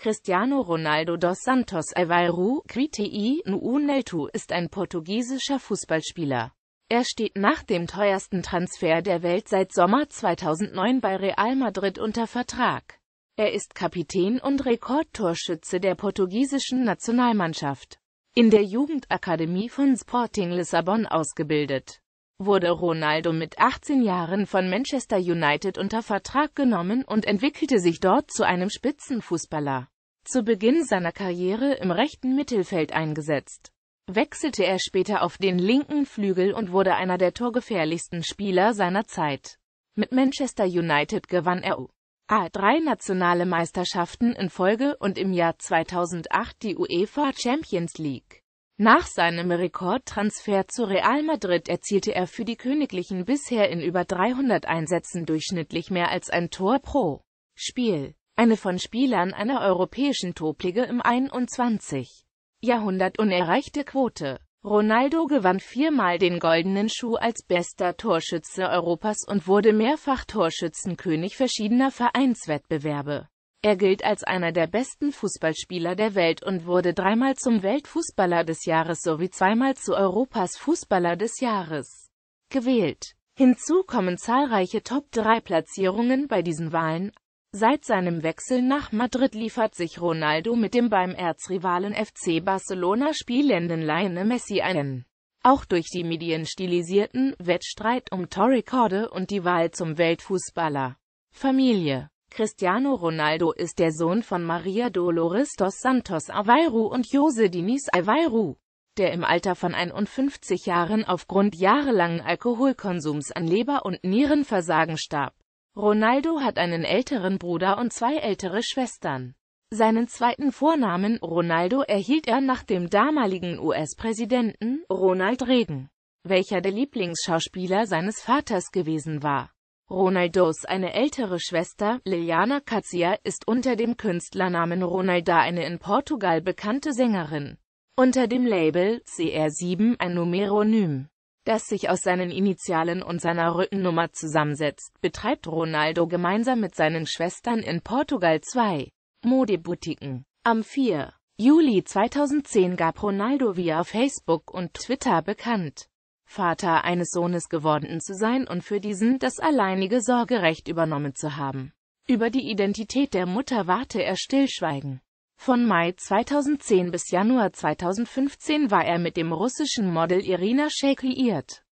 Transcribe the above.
Cristiano Ronaldo dos Santos Aveiro, Criti Nuuneltu, ist ein portugiesischer Fußballspieler. Er steht nach dem teuersten Transfer der Welt seit Sommer 2009 bei Real Madrid unter Vertrag. Er ist Kapitän und Rekordtorschütze der portugiesischen Nationalmannschaft. In der Jugendakademie von Sporting Lissabon ausgebildet wurde Ronaldo mit 18 Jahren von Manchester United unter Vertrag genommen und entwickelte sich dort zu einem Spitzenfußballer. Zu Beginn seiner Karriere im rechten Mittelfeld eingesetzt, wechselte er später auf den linken Flügel und wurde einer der torgefährlichsten Spieler seiner Zeit. Mit Manchester United gewann er A3 nationale Meisterschaften in Folge und im Jahr 2008 die UEFA Champions League. Nach seinem Rekordtransfer zu Real Madrid erzielte er für die Königlichen bisher in über 300 Einsätzen durchschnittlich mehr als ein Tor pro Spiel, eine von Spielern einer europäischen Topliga im 21. Jahrhundert unerreichte Quote. Ronaldo gewann viermal den goldenen Schuh als bester Torschütze Europas und wurde mehrfach Torschützenkönig verschiedener Vereinswettbewerbe. Er gilt als einer der besten Fußballspieler der Welt und wurde dreimal zum Weltfußballer des Jahres sowie zweimal zu Europas Fußballer des Jahres gewählt. Hinzu kommen zahlreiche Top-3-Platzierungen bei diesen Wahlen. Seit seinem Wechsel nach Madrid liefert sich Ronaldo mit dem beim Erzrivalen FC Barcelona spielenden Lionel Messi einen auch durch die Medien stilisierten Wettstreit um Torrekorde und die Wahl zum Weltfußballer. Familie Cristiano Ronaldo ist der Sohn von Maria Dolores dos Santos Aveiro und Jose Diniz Aveiro, der im Alter von 51 Jahren aufgrund jahrelangen Alkoholkonsums an Leber- und Nierenversagen starb. Ronaldo hat einen älteren Bruder und zwei ältere Schwestern. Seinen zweiten Vornamen Ronaldo erhielt er nach dem damaligen US-Präsidenten Ronald Reagan, welcher der Lieblingsschauspieler seines Vaters gewesen war. Ronaldos eine ältere Schwester, Liliana Cazia, ist unter dem Künstlernamen Ronalda eine in Portugal bekannte Sängerin. Unter dem Label CR7 ein Numeronym, das sich aus seinen Initialen und seiner Rückennummer zusammensetzt, betreibt Ronaldo gemeinsam mit seinen Schwestern in Portugal zwei Modeboutiquen. Am 4. Juli 2010 gab Ronaldo via Facebook und Twitter bekannt, Vater eines Sohnes geworden zu sein und für diesen das alleinige Sorgerecht übernommen zu haben. Über die Identität der Mutter warte er Stillschweigen. Von Mai 2010 bis Januar 2015 war er mit dem russischen Model Irina Shayk liiert.